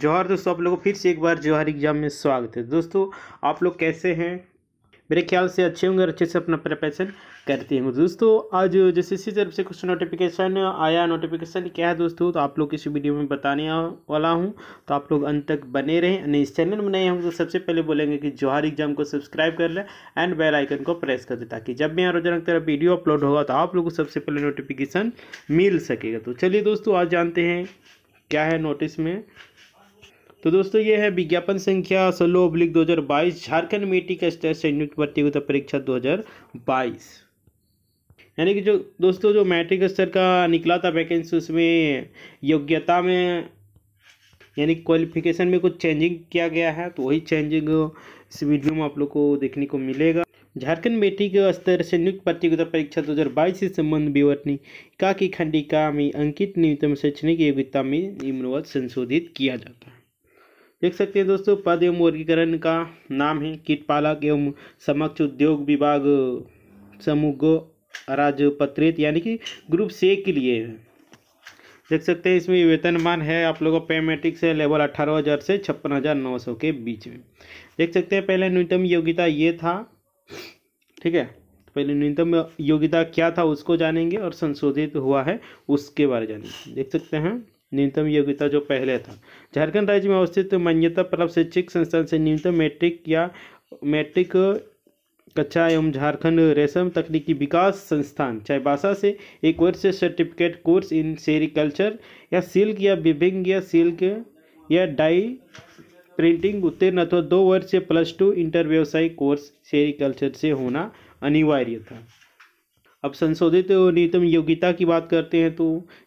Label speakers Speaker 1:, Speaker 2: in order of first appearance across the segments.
Speaker 1: जौहर दोस्तों आप लोगों को फिर से एक बार जौहर एग्ज़ाम में स्वागत है दोस्तों आप लोग कैसे हैं मेरे ख्याल से अच्छे होंगे और अच्छे से अपना प्रिपरेशन करते होंगे दोस्तों आज जैसे इसी तरफ से कुछ नोटिफिकेशन आया नोटिफिकेशन क्या है दोस्तों तो आप लोग इस वीडियो में बताने वाला हूँ तो आप लोग अंत तक बने रहें नहीं इस चैनल में नए हम तो सबसे पहले बोलेंगे कि जौहर एग्जाम को सब्सक्राइब कर लें एंड बेल आइकन को प्रेस कर दें ताकि जब भी यहाँ रोजाना तरफ वीडियो अपलोड होगा तो आप लोग को सबसे पहले नोटिफिकेशन मिल सकेगा तो चलिए दोस्तों आज जानते हैं क्या है नोटिस में तो दोस्तों ये है विज्ञापन संख्या सोलह अब्लिक दो झारखंड मेट्रिक स्टेट संयुक्त प्रतियोगिता परीक्षा दो हज़ार बाईस यानी कि जो दोस्तों जो मैट्रिक स्तर का निकला था वैकेंसी उसमें योग्यता में यानी क्वालिफिकेशन में कुछ चेंजिंग किया गया है तो वही चेंजिंग इस वीडियो में आप लोग को देखने को मिलेगा झारखंड मेट्रिक स्तर संयुक्त प्रतियोगिता परीक्षा दो हज़ार बाईस से संबंध विवरणी का की खंडिका में अंकित न्यूनतम शैक्षणिक योग्यता में निम्नवत संशोधित किया जाता है देख सकते हैं दोस्तों पद एवं वर्गीकरण का नाम है कीट पालक एवं समक्ष उद्योग विभाग समूह अराजपत्रित यानी कि ग्रुप से के लिए देख सकते हैं इसमें वेतनमान है आप लोगों का पेमेट्रिक से लेवल अठारह हज़ार से छप्पन हज़ार नौ सौ के बीच में देख सकते हैं पहले न्यूनतम योग्यता ये था ठीक है पहले न्यूनतम योग्यता क्या था उसको जानेंगे और संशोधित हुआ है उसके बारे जानेंगे देख सकते हैं न्यूनतम योग्यता जो पहले था झारखंड राज्य में अवस्थित मान्यता प्राप्त शैक्षिक संस्थान से न्यूनतम मैट्रिक या मैट्रिक कक्षा एवं झारखंड रेशम तकनीकी विकास संस्थान चाईबासा से एक वर्ष सर्टिफिकेट कोर्स इन सेरिकल्चर या सिल्क या विभिंग या सिल्क या डाई प्रिंटिंग उत्तीर्ण अथवा दो वर्ष से प्लस टू इंटर व्यवसायिक कोर्स सेरिकल्चर से होना अनिवार्य था अब संशोधित न्यूनतम योग्यता की बात करते हैं तो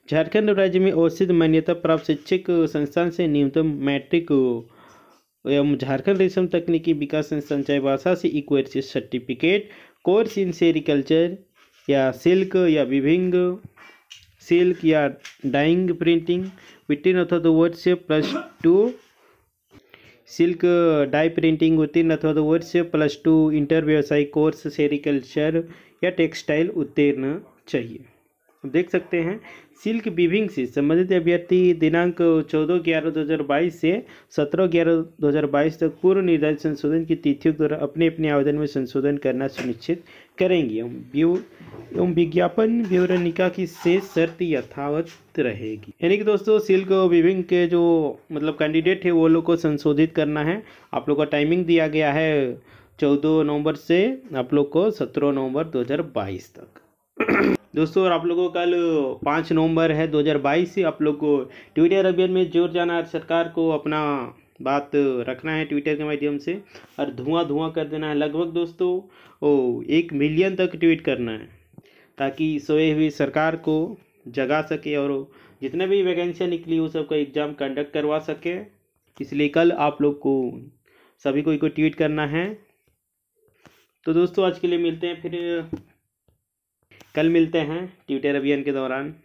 Speaker 1: झारखंड राज्य में औसत मान्यता प्राप्त शैक्षिक संस्थान से न्यूनतम मैट्रिक एवं झारखंड रेशम तकनीकी विकास संस्थान चाहे भाषा से equate certificate course in sericulture या सिल्क या विभिंग सिल्क या डाइंग प्रिंटिंग बिटवीन अर्थात वर्ड से plus two silk dye printing उत्तीर्ण अथवा तो वर्ष प्लस टू इंटर व्यवसायिक कोर्स सेरिकल्चर या टेक्सटाइल उत्तीर्ण चाहिए देख सकते हैं सिल्क विभिंग से संबंधित अभ्यर्थी दिनांक चौदह ग्यारह दो हज़ार बाईस से सत्रह ग्यारह दो हज़ार बाईस तक पूर्व निर्धारित संशोधन की तिथियों द्वारा अपने अपने आवेदन में संशोधन करना सुनिश्चित करेंगे एवं विज्ञापन विवरणिका की शेष शर्त यथावत रहेगी यानी कि दोस्तों सिल्क बिविंग के जो मतलब कैंडिडेट है वो लोग को संशोधित करना है आप लोग का टाइमिंग दिया गया है चौदह नवंबर से आप लोग को सत्रह नवंबर 2022 तक दोस्तों और आप लोगों को कल पाँच नवंबर है 2022 से आप लोग को ट्विटर अभियान में जोर जाना है सरकार को अपना बात रखना है ट्विटर के माध्यम से और धुआं धुआं कर देना है लगभग दोस्तों ओ एक मिलियन तक ट्वीट करना है ताकि सोए हुए सरकार को जगा सके और जितने भी वैकेंसियाँ निकली वो सबका एग्ज़ाम कंडक्ट करवा सके इसलिए कल आप लोग को सभी को को ट्वीट करना है तो दोस्तों आज के लिए मिलते हैं फिर कल मिलते हैं ट्विटर अभियान के दौरान